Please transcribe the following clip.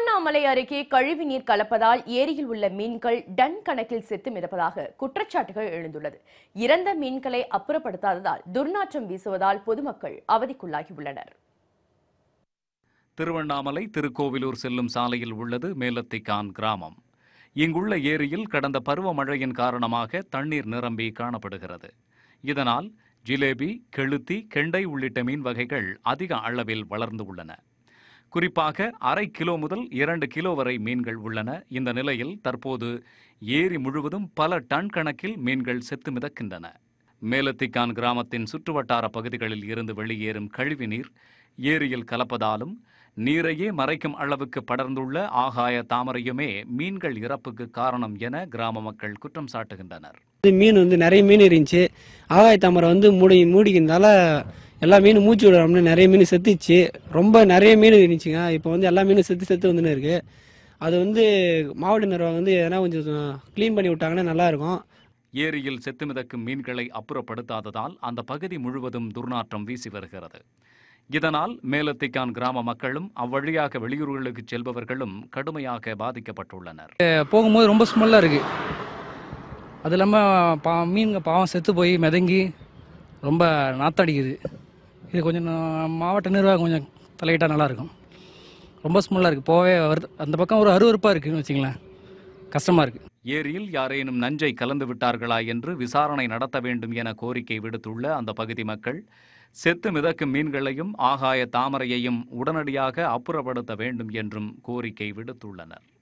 திருவண்ணாமலை அருகே கழிவுநீர் கலப்பதால் ஏரியில் உள்ள மீன்கள் டன் கணக்கில் செத்து மிதப்பதாக குற்றச்சாட்டுகள் எழுந்துள்ளது இறந்த மீன்களை அப்புறப்படுத்தாததால் துர்நாற்றம் வீசுவதால் பொதுமக்கள் அவதிக்குள்ளாகியுள்ளனர் திருவண்ணாமலை திருக்கோவிலூர் செல்லும் சாலையில் உள்ளது மேலத்திக்கான் கிராமம் இங்குள்ள ஏரியில் கடந்த பருவமழையின் காரணமாக தண்ணீர் நிரம்பி காணப்படுகிறது இதனால் ஜிலேபி கெளுத்தி கெண்டை உள்ளிட்ட மீன் வகைகள் அதிக அளவில் வளர்ந்து உள்ளன குறிப்பாக அரை கிலோ முதல் இரண்டு கிலோ வரை மீன்கள் உள்ளன இந்த நிலையில் தற்போது ஏரி முழுவதும் பல டன் கணக்கில் மீன்கள் செத்து மிதக்கின்றன மேலத்திக்கான் கிராமத்தின் சுற்றுவட்டார பகுதிகளில் இருந்து வெளியேறும் கழிவு நீர் ஏரியில் கலப்பதாலும் நீரையே மறைக்கும் அளவுக்கு படர்ந்துள்ள ஆகாய தாமரையுமே மீன்கள் இறப்புக்கு காரணம் என கிராம மக்கள் குற்றம் சாட்டுகின்றனர் மீன் வந்து நிறைய மீன் இருந்துச்சு ஆகாய தாமரை வந்து மூடி மூடிக்கிறதுனால எல்லா மீனும் மூச்சு விடாமல் நிறைய மீன் செத்துச்சு ரொம்ப நிறைய மீன் இருந்துச்சுங்க இப்போ வந்து எல்லா மீனும் செத்து செத்து வந்துன்னு இருக்குது அது வந்து மாவட்ட நிர்வாகம் வந்து எதனா கொஞ்சம் க்ளீன் பண்ணி விட்டாங்கன்னா நல்லாயிருக்கும் ஏரியில் செத்து மிதக்கும் மீன்களை அப்புறப்படுத்தாததால் அந்த பகுதி முழுவதும் துர்நாற்றம் வீசி வருகிறது இதனால் மேலத்திக்கான் கிராம மக்களும் அவ்வழியாக வெளியூர்களுக்கு செல்பவர்களும் கடுமையாக பாதிக்கப்பட்டுள்ளனர் போகும்போது ரொம்ப ஸ்மெல்லாக இருக்குது அது இல்லாமல் பா மீன்கள் பாவம் செத்து போய் மிதங்கி ரொம்ப நாத்தடிக்குது இது கொஞ்சம் மாவட்ட நிர்வாகம் கொஞ்சம் தலையிட்டால் நல்லாயிருக்கும் ரொம்ப ஸ்மூலாக இருக்குது போவே அந்த பக்கம் ஒரு அருவறுப்பாக இருக்குதுன்னு வச்சுங்களேன் கஷ்டமாக இருக்குது ஏரியில் யாரேனும் நஞ்சை கலந்து விட்டார்களா என்று விசாரணை நடத்த வேண்டும் என கோரிக்கை விடுத்துள்ள அந்த பகுதி மக்கள் செத்து மிதக்கும் மீன்களையும் ஆகாய தாமரையையும் உடனடியாக அப்புறப்படுத்த வேண்டும் என்றும் கோரிக்கை விடுத்துள்ளனர்